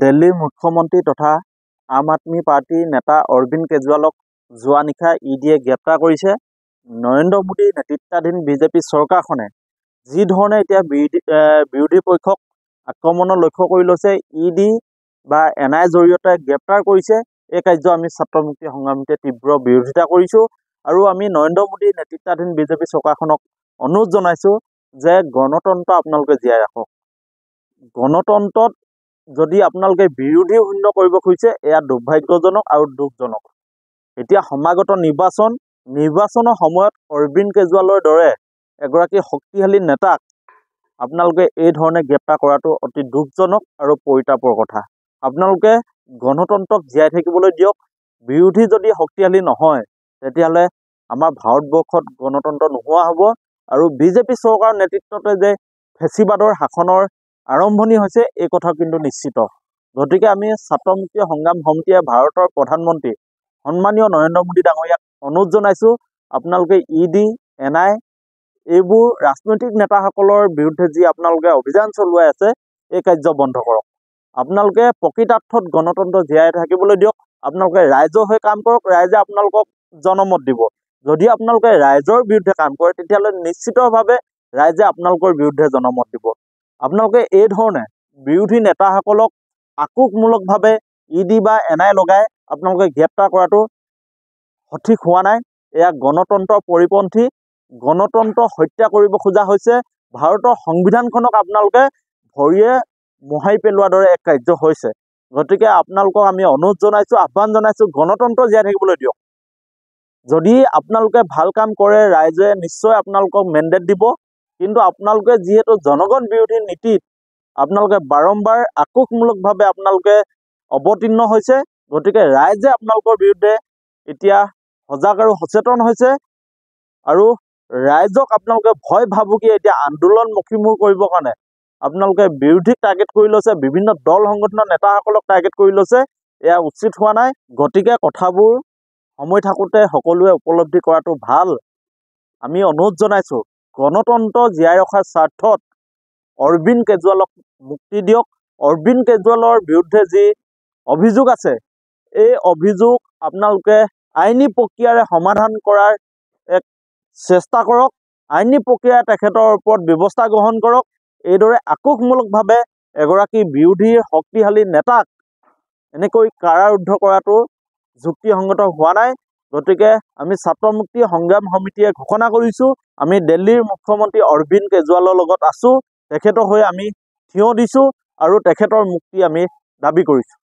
দিল্লীৰ মুখ্যমন্ত্ৰী তথা আম আদমী পাৰ্টীৰ নেতা অৰবিন্দ কেজৰিৱালক যোৱা নিশা ই ডিয়ে গ্ৰেপ্তাৰ কৰিছে নৰেন্দ্ৰ মোদীৰ নেতৃত্বাধীন বিজেপি চৰকাৰখনে যি ধৰণে এতিয়া বিৰোধী বিৰোধী পক্ষক আক্ৰমণৰ লক্ষ্য কৰি লৈছে ই ডি বা এন আইৰ জৰিয়তে গ্ৰেপ্তাৰ কৰিছে এই কাৰ্য আমি ছাত্ৰমুক্তি সংগ্ৰামীতে তীব্ৰ বিৰোধিতা কৰিছোঁ আৰু আমি নৰেন্দ্ৰ মোদীৰ নেতৃত্বাধীন বিজেপি চৰকাৰখনক অনুৰোধ জনাইছোঁ যে গণতন্ত্ৰ আপোনালোকে জীয়াই ৰাখক গণতন্ত্ৰত যদি আপোনালোকে বিৰোধী শূন্য কৰিব খুজিছে এয়া দুৰ্ভাগ্যজনক আৰু দুখজনক এতিয়া সমাগত নিৰ্বাচন নিৰ্বাচনৰ সময়ত অৰবিন্দ কেজৰিৱালৰ দৰে এগৰাকী শক্তিশালী নেতাক আপোনালোকে এই ধৰণে গ্ৰেপ্তাৰ কৰাটো অতি দুখজনক আৰু পৰিতাপৰ কথা আপোনালোকে গণতন্ত্ৰক জীয়াই থাকিবলৈ দিয়ক বিৰোধী যদি শক্তিশালী নহয় তেতিয়াহ'লে আমাৰ ভাৰতবৰ্ষত গণতন্ত্ৰ নোহোৱা হ'ব আৰু বিজেপি চৰকাৰৰ নেতৃত্বতে যে ফেচিবাদৰ শাসনৰ আৰম্ভণি হৈছে এই কথা কিন্তু নিশ্চিত গতিকে আমি ছাত্ৰমুক্তি সংগ্ৰাম সমিতিয়ে ভাৰতৰ প্ৰধানমন্ত্ৰী সন্মানীয় নৰেন্দ্ৰ মোদী ডাঙৰীয়াক অনুৰোধ জনাইছোঁ আপোনালোকে ই ডি এন আই এইবোৰ ৰাজনৈতিক নেতাসকলৰ বিৰুদ্ধে যি আপোনালোকে অভিযান চলোৱাই আছে এই কাৰ্য বন্ধ কৰক আপোনালোকে প্ৰকৃতাৰ্থত গণতন্ত্ৰ জীয়াই থাকিবলৈ দিয়ক আপোনালোকে ৰাইজৰ হৈ কাম কৰক ৰাইজে আপোনালোকক জনমত দিব যদি আপোনালোকে ৰাইজৰ বিৰুদ্ধে কাম কৰে তেতিয়াহ'লে নিশ্চিতভাৱে ৰাইজে আপোনালোকৰ বিৰুদ্ধে জনমত দিব আপোনালোকে এই ধৰণে বিৰোধী নেতাসকলক আকোপমূলকভাৱে ই ডি বা এন আই লগাই আপোনালোকে গ্ৰেপ্তাৰ কৰাটো সঠিক হোৱা নাই এয়া গণতন্ত্ৰ পৰিপন্থী গণতন্ত্ৰ হত্যা কৰিব খোজা হৈছে ভাৰতৰ সংবিধানখনক আপোনালোকে ভৰিয়ে মোহাৰি পেলোৱাৰ দৰে এক কাৰ্য হৈছে গতিকে আপোনালোকক আমি অনুৰোধ জনাইছোঁ আহ্বান জনাইছোঁ গণতন্ত্ৰ জীয়াই থাকিবলৈ দিয়ক যদি আপোনালোকে ভাল কাম কৰে ৰাইজে নিশ্চয় আপোনালোকক মেণ্ডেট দিব কিন্তু আপোনালোকে যিহেতু জনগণ বিৰোধী নীতিত আপোনালোকে বাৰম্বাৰ আকোষমূলকভাৱে আপোনালোকে অৱতীৰ্ণ হৈছে গতিকে ৰাইজে আপোনালোকৰ বিৰুদ্ধে এতিয়া সজাগ আৰু সচেতন হৈছে আৰু ৰাইজক আপোনালোকে ভয় ভাবুকি এতিয়া আন্দোলনমুখীমূৰ কৰিবৰ কাৰণে আপোনালোকে বিৰোধীক টাৰ্গেট কৰি লৈছে বিভিন্ন দল সংগঠনৰ নেতাসকলক টাৰ্গেট কৰি লৈছে এয়া উচিত হোৱা নাই গতিকে কথাবোৰ সময় থাকোঁতে সকলোৱে উপলব্ধি কৰাটো ভাল আমি অনুৰোধ জনাইছোঁ গণতন্ত্ৰ জীয়াই ৰখাৰ স্বাৰ্থত অৰবিন্দ কেজৰিৱালক মুক্তি দিয়ক অৰবিন্দ কেজৰিৱালৰ বিৰুদ্ধে যি অভিযোগ আছে এই অভিযোগ আপোনালোকে আইনী প্ৰক্ৰিয়াৰে সমাধান কৰাৰ এক চেষ্টা কৰক আইনী প্ৰক্ৰিয়া তেখেতৰ ওপৰত ব্যৱস্থা গ্ৰহণ কৰক এইদৰে আকোষমূলকভাৱে এগৰাকী বিৰোধী শক্তিশালী নেতাক এনেকৈ কাৰাৰুদ্ধ কৰাটো যুক্তিসংগত হোৱা নাই গতিকে আমি ছাত্ৰ মুক্তি সংগ্ৰাম সমিতিয়ে ঘোষণা কৰিছোঁ আমি দিল্লীৰ মুখ্যমন্ত্ৰী অৰবিন্দ কেজৰিৱালৰ লগত আছোঁ তেখেতৰ হৈ আমি থিয় দিছোঁ আৰু তেখেতৰ মুক্তি আমি দাবী কৰিছোঁ